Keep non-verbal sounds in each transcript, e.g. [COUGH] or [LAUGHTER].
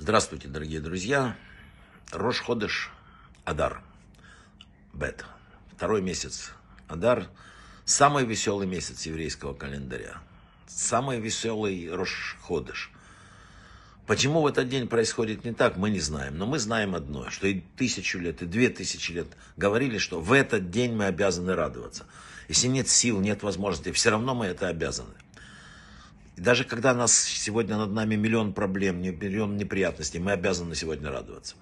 Здравствуйте, дорогие друзья. Рош Ходыш, Адар, Бет. Второй месяц Адар. Самый веселый месяц еврейского календаря. Самый веселый Рош Ходыш. Почему в этот день происходит не так, мы не знаем. Но мы знаем одно, что и тысячу лет, и две тысячи лет говорили, что в этот день мы обязаны радоваться. Если нет сил, нет возможности, все равно мы это обязаны. И даже когда нас сегодня над нами миллион проблем, миллион неприятностей, мы обязаны сегодня радоваться.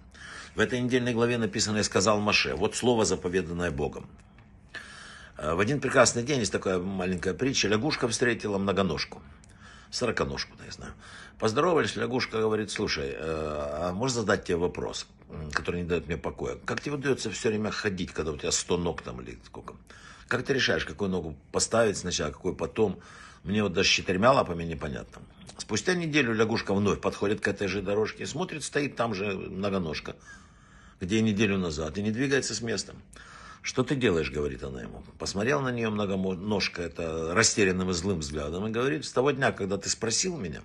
В этой недельной главе написано «И сказал Маше». Вот слово, заповеданное Богом. Э, в один прекрасный день, есть такая маленькая притча, лягушка встретила многоножку. Сороконожку, да, я знаю. Поздоровались, лягушка говорит, слушай, э, а можно задать тебе вопрос, который не дает мне покоя? Как тебе удается все время ходить, когда у тебя сто ног там или сколько? Как ты решаешь, какую ногу поставить сначала, какой потом? Мне вот даже с четырьмя лапами непонятно. Спустя неделю лягушка вновь подходит к этой же дорожке и смотрит, стоит там же многоножка, где и неделю назад, и не двигается с места. «Что ты делаешь?» — говорит она ему. Посмотрел на нее многоножка это растерянным и злым взглядом и говорит, «С того дня, когда ты спросил меня,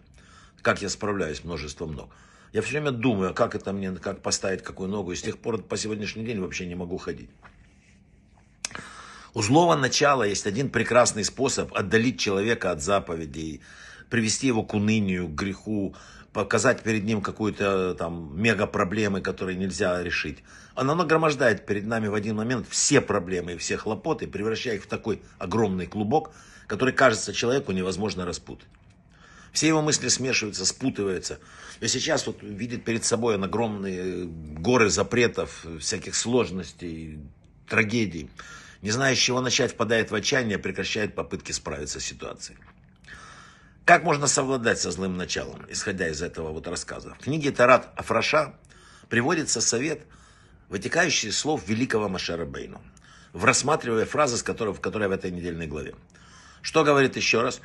как я справляюсь с множеством ног, я все время думаю, как это мне, как поставить какую ногу, и с тех пор по сегодняшний день вообще не могу ходить». У злого начала есть один прекрасный способ отдалить человека от заповедей, привести его к унынию, к греху, показать перед ним какую-то там мега проблемы, которые нельзя решить. Она нагромождает перед нами в один момент все проблемы и все хлопоты, превращая их в такой огромный клубок, который кажется человеку невозможно распутать. Все его мысли смешиваются, спутываются. И сейчас вот видит перед собой он огромные горы запретов, всяких сложностей, трагедий не зная, с чего начать, впадает в отчаяние, прекращает попытки справиться с ситуацией. Как можно совладать со злым началом, исходя из этого вот рассказа? В книге Тарат Афраша приводится совет, вытекающий из слов великого Машера Бейну, в рассматривая фразы, с которой, в которой в этой недельной главе. Что говорит еще раз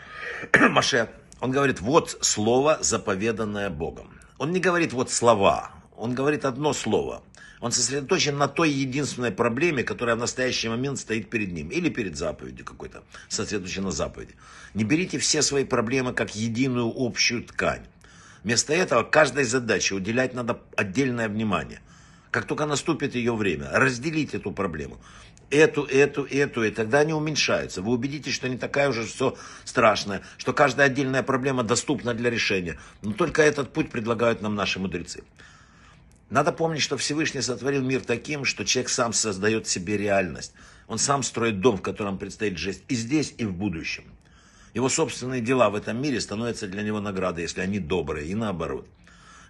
[CLEARS THROAT] Маше? Он говорит, вот слово, заповеданное Богом. Он не говорит, вот слова. Он говорит одно слово – он сосредоточен на той единственной проблеме, которая в настоящий момент стоит перед ним. Или перед заповедью какой-то, сосредоточен на заповеди. Не берите все свои проблемы как единую общую ткань. Вместо этого каждой задаче уделять надо отдельное внимание. Как только наступит ее время, Разделить эту проблему. Эту, эту, эту, и тогда они уменьшаются. Вы убедитесь, что не такая уже все страшная, что каждая отдельная проблема доступна для решения. Но только этот путь предлагают нам наши мудрецы. Надо помнить, что Всевышний сотворил мир таким, что человек сам создает себе реальность. Он сам строит дом, в котором предстоит жить и здесь, и в будущем. Его собственные дела в этом мире становятся для него наградой, если они добрые, и наоборот.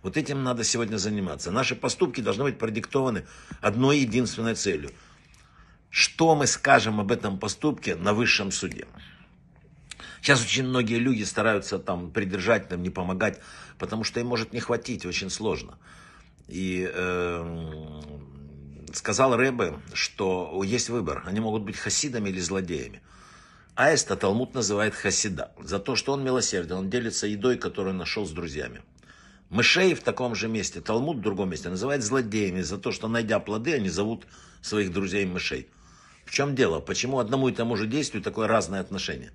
Вот этим надо сегодня заниматься. Наши поступки должны быть продиктованы одной единственной целью. Что мы скажем об этом поступке на высшем суде? Сейчас очень многие люди стараются там придержать, там не помогать, потому что им может не хватить, очень сложно. И э, сказал Рэбе, что есть выбор. Они могут быть хасидами или злодеями. Аиста Талмуд называет хасида. За то, что он милосерден, он делится едой, которую нашел с друзьями. Мышей в таком же месте, Талмуд в другом месте, называет злодеями за то, что, найдя плоды, они зовут своих друзей мышей. В чем дело? Почему одному и тому же действию такое разное отношение?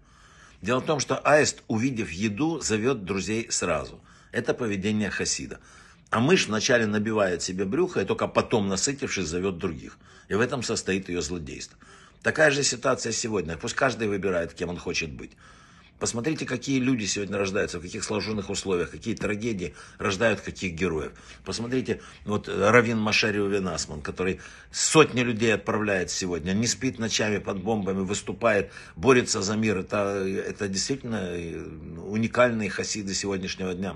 Дело в том, что аист, увидев еду, зовет друзей сразу. Это поведение хасида. А мышь вначале набивает себе брюхо и только потом, насытившись, зовет других. И в этом состоит ее злодейство. Такая же ситуация сегодня. Пусть каждый выбирает, кем он хочет быть. Посмотрите, какие люди сегодня рождаются, в каких сложенных условиях, какие трагедии рождают каких героев. Посмотрите, вот э, Равин Машарио Винасман, который сотни людей отправляет сегодня, не спит ночами под бомбами, выступает, борется за мир. Это, э, это действительно э, уникальные хасиды сегодняшнего дня.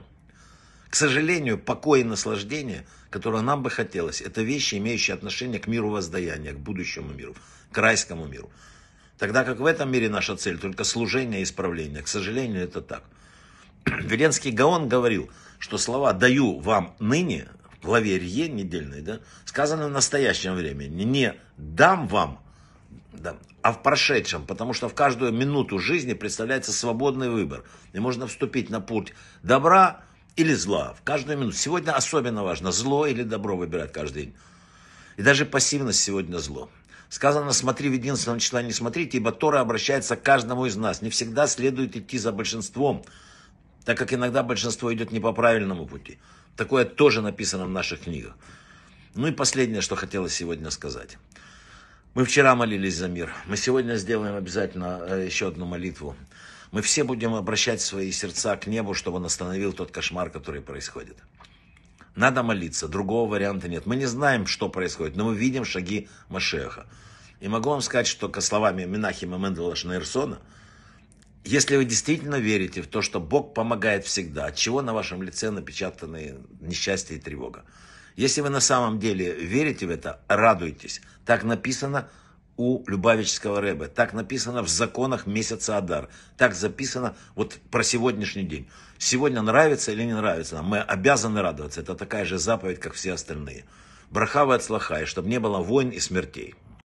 К сожалению, покой и наслаждение, которое нам бы хотелось, это вещи, имеющие отношение к миру воздаяния, к будущему миру, к райскому миру. Тогда как в этом мире наша цель только служение и исправление. К сожалению, это так. [CLEARS THROAT] Веленский Гаон говорил, что слова «даю вам ныне», в главе Рье недельной, да, сказано в настоящем времени. Не «дам вам», да, а в прошедшем, потому что в каждую минуту жизни представляется свободный выбор. И можно вступить на путь добра, или зла в каждую минуту. Сегодня особенно важно зло или добро выбирать каждый день. И даже пассивность сегодня зло. Сказано, смотри в единственном числа, не смотрите, ибо Тора обращается к каждому из нас. Не всегда следует идти за большинством, так как иногда большинство идет не по правильному пути. Такое тоже написано в наших книгах. Ну и последнее, что хотелось сегодня сказать. Мы вчера молились за мир. Мы сегодня сделаем обязательно э, еще одну молитву. Мы все будем обращать свои сердца к небу, чтобы он остановил тот кошмар, который происходит. Надо молиться, другого варианта нет. Мы не знаем, что происходит, но мы видим шаги Машеха. И могу вам сказать, что ко словами Минахима Мендела Шнейрсона, если вы действительно верите в то, что Бог помогает всегда, от чего на вашем лице напечатаны несчастье и тревога? Если вы на самом деле верите в это, радуйтесь. Так написано у Любавического Рэбе. Так написано в законах месяца Адар. Так записано вот про сегодняшний день. Сегодня нравится или не нравится нам, мы обязаны радоваться. Это такая же заповедь, как все остальные. Брахавы от слаха, и чтобы не было войн и смертей.